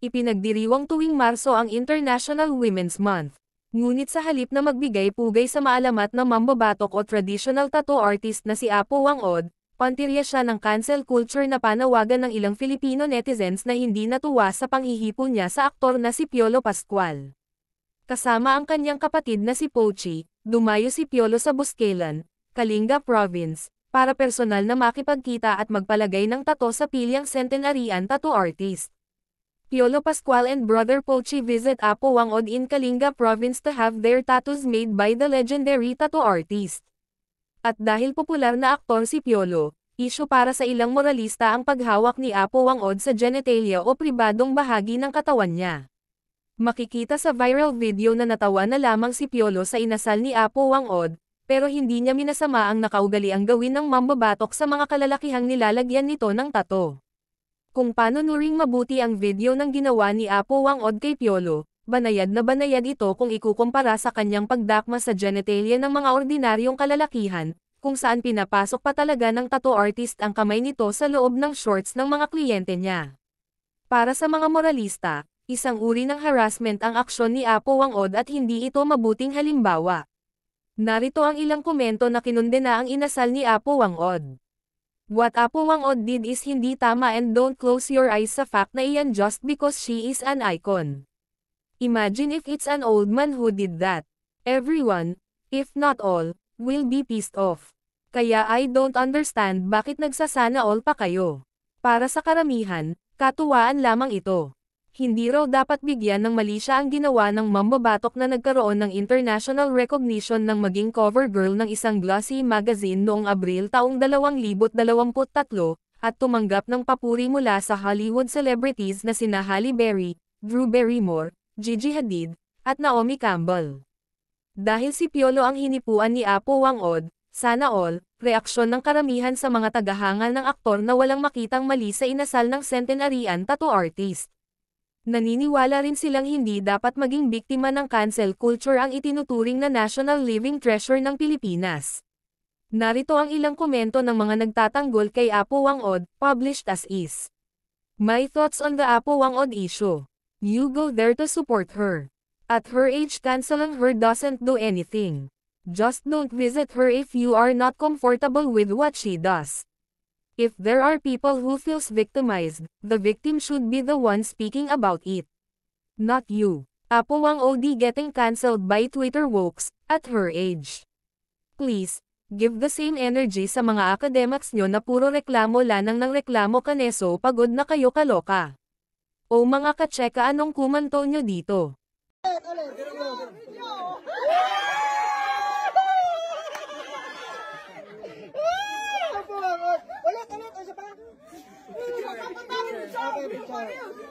Ipinagdiriwang tuwing Marso ang International Women's Month. Ngunit sa halip na magbigay pugay sa maalamat na mambabatok o traditional tattoo artist na si Apo Wang Od, pantirya siya ng cancel culture na panawagan ng ilang Filipino netizens na hindi natuwa sa panghihipo niya sa aktor na si Piolo Pascual. Kasama ang kanyang kapatid na si Pochi, dumayo si Piolo sa Busquelan, Kalinga Province, para personal na makipagkita at magpalagay ng tato sa pilyang centenarian tattoo artist. Yolo Pascual and brother Pochi visit Apo Wangod in Kalinga province to have their tattoos made by the legendary tattoo artist. At dahil popular na aktor si Piolo, isyo para sa ilang moralista ang paghawak ni Apo Wangod sa genitalia o pribadong bahagi ng katawan niya. Makikita sa viral video na natawa na lamang si Piolo sa inasal ni Apo Wangod, pero hindi niya minasama ang nakaugali ang gawin ng mambabatok sa mga kalalakihang nilalagyan nito ng tato. Kung panunuring mabuti ang video ng ginawa ni Apo Wang Od kay Piolo, banayad na banayad ito kung ikukumpara sa kanyang pagdakma sa genitalia ng mga ordinaryong kalalakihan, kung saan pinapasok pa talaga ng tattoo artist ang kamay nito sa loob ng shorts ng mga kliyente niya. Para sa mga moralista, isang uri ng harassment ang aksyon ni Apo Wang Od at hindi ito mabuting halimbawa. Narito ang ilang komento na kinundena ang inasal ni Apo Wang Od. What Apo Apuwangod did is hindi tama and don't close your eyes sa fact na iyan just because she is an icon. Imagine if it's an old man who did that. Everyone, if not all, will be pissed off. Kaya I don't understand bakit nagsasana all pa kayo. Para sa karamihan, katuwaan lamang ito hindi raw dapat bigyan ng mali siya ang ginawa ng mambabatok na nagkaroon ng international recognition ng maging cover girl ng isang glossy magazine noong Abril taong 2023 at tumanggap ng papuri mula sa Hollywood celebrities na sina Halle Berry, Drew Barrymore, Gigi Hadid, at Naomi Campbell. Dahil si Piolo ang hinipuan ni Apo Wang Od, sana all, reaksyon ng karamihan sa mga tagahanga ng aktor na walang makitang mali sa inasal ng centenarian tattoo artist naniniwala rin silang hindi dapat maging biktima ng cancel culture ang itinuturing na national living treasure ng Pilipinas. Narito ang ilang komento ng mga nagtatanggol kay Apo Wang Od, published as is. My thoughts on the Apo Wang Od issue. You go there to support her. At her age canceling her doesn't do anything. Just don't visit her if you are not comfortable with what she does. If there are people who feels victimized, the victim should be the one speaking about it. Not you. Apo Wang OD getting cancelled by Twitter wokes, at her age. Please, give the same energy sa mga academics nyo na puro reklamo lanang ng reklamo kaneso pagod na kayo kaloka. O mga kacheka anong kumanto nyo dito? 我没有。